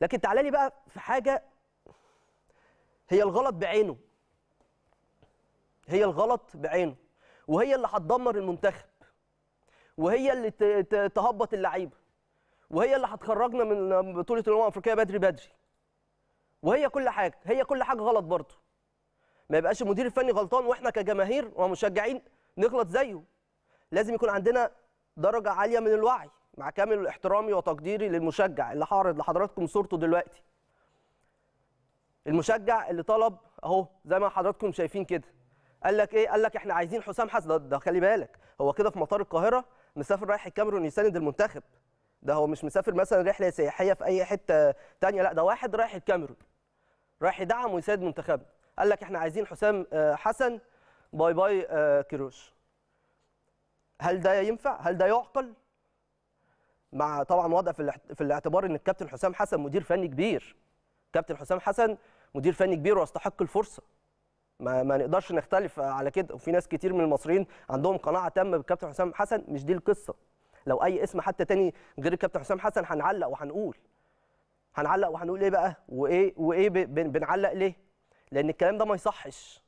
لكن تعالى لي بقى في حاجه هي الغلط بعينه هي الغلط بعينه وهي اللي هتدمر المنتخب وهي اللي تهبط اللعيبه وهي اللي هتخرجنا من بطوله الامم الافريقيه بدري بدري وهي كل حاجه هي كل حاجه غلط برضه ما يبقاش المدير الفني غلطان واحنا كجماهير ومشجعين نغلط زيه لازم يكون عندنا درجه عاليه من الوعي مع كامل احترامي وتقديري للمشجع اللي هعرض لحضراتكم صورته دلوقتي المشجع اللي طلب اهو زي ما حضراتكم شايفين كده قال لك ايه قال لك احنا عايزين حسام حسن ده, ده خلي بالك هو كده في مطار القاهره مسافر رايح الكاميرون يساند المنتخب ده هو مش مسافر مثلا رحله سياحيه في اي حته ثانيه لا ده واحد رايح الكاميرون رايح يدعم ويساند منتخبنا قال لك احنا عايزين حسام آه، حسن باي باي آه، كيروش هل ده ينفع هل ده يعقل مع طبعا وضع في, في الاعتبار ان الكابتن حسام حسن مدير فني كبير كابتن حسام حسن مدير فني كبير ويستحق الفرصه ما, ما نقدرش نختلف على كده وفي ناس كتير من المصريين عندهم قناعه تامه بالكابتن حسام حسن مش دي القصه لو اي اسم حتى تاني غير الكابتن حسام حسن هنعلق وهنقول هنعلق وهنقول ايه بقى وايه وايه بنعلق ليه لان الكلام ده ما يصحش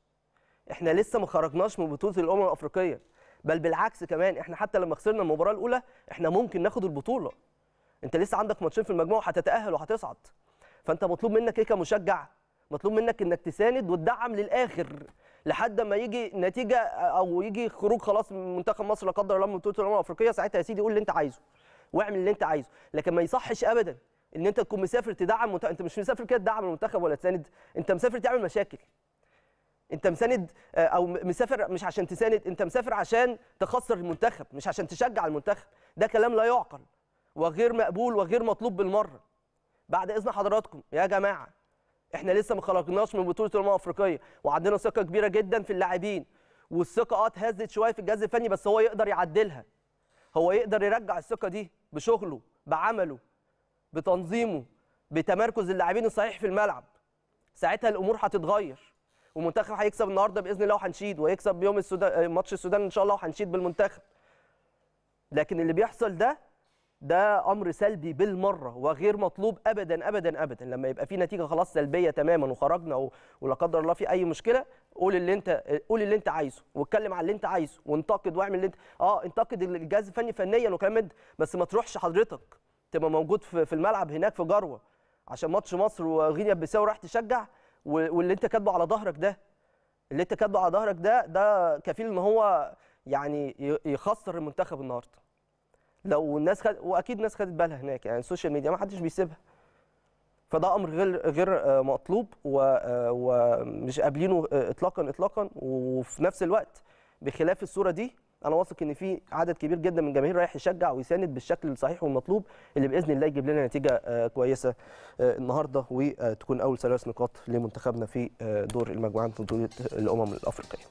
احنا لسه ما خرجناش من بطوله الامم الافريقيه بل بالعكس كمان احنا حتى لما خسرنا المباراه الاولى احنا ممكن ناخد البطوله انت لسه عندك ماتشين في المجموعه وهتتاهل وهتصعد فانت مطلوب منك ايه كمشجع مطلوب منك انك تساند وتدعم للاخر لحد ما يجي نتيجه او يجي خروج خلاص من منتخب مصر لا قدر الله من بطوله الامم الافريقيه ساعتها يا سيدي قول اللي انت عايزه واعمل اللي انت عايزه لكن ما يصحش ابدا ان انت تكون مسافر تدعم انت مش مسافر كده تدعم المنتخب ولا تساند انت مسافر تعمل مشاكل انت مساند آه، او مسافر مش عشان تساند انت مسافر عشان تخسر المنتخب مش عشان تشجع المنتخب ده كلام لا يعقل وغير مقبول وغير مطلوب بالمره بعد اذن حضراتكم يا جماعه احنا لسه ما خرجناش من بطوله الامم الافريقيه وعندنا ثقه كبيره جدا في اللاعبين والثقه اه اتهزت شويه في الجهاز الفني بس هو يقدر يعدلها هو يقدر يرجع الثقه دي بشغله بعمله بتنظيمه بتمركز اللاعبين الصحيح في الملعب ساعتها الامور هتتغير ومنتخب هيكسب النهارده باذن الله وهنشيد وهيكسب يوم السودان ماتش السودان ان شاء الله وهنشيد بالمنتخب لكن اللي بيحصل ده ده امر سلبي بالمره وغير مطلوب ابدا ابدا ابدا لما يبقى في نتيجه خلاص سلبيه تماما وخرجنا ولا قدر الله في اي مشكله قول اللي انت قول اللي انت عايزه واتكلم على اللي انت عايزه وانتقد واعمل اللي انت اه انتقد الجهاز الفني فنيا وكلام بس ما تروحش حضرتك تبقى موجود في الملعب هناك في جروه عشان ماتش مصر وغينيا بيساو راح تشجع واللي انت كاتبه على ظهرك ده اللي انت كاتبه على ظهرك ده ده كفيل ان هو يعني يخسر المنتخب النهارده لو الناس خد... واكيد الناس خدت بالها هناك يعني السوشيال ميديا ما حدش بيسيبها فده امر غير غير مطلوب ومش قابلينه اطلاقا اطلاقا وفي نفس الوقت بخلاف الصوره دي انا واثق ان في عدد كبير جدا من الجماهير رايح يشجع ويساند بالشكل الصحيح والمطلوب اللي باذن الله يجيب لنا نتيجه آه، كويسه آه، النهارده وتكون اول ثلاث نقاط لمنتخبنا في آه، دور المجموعات بطوله الامم الافريقيه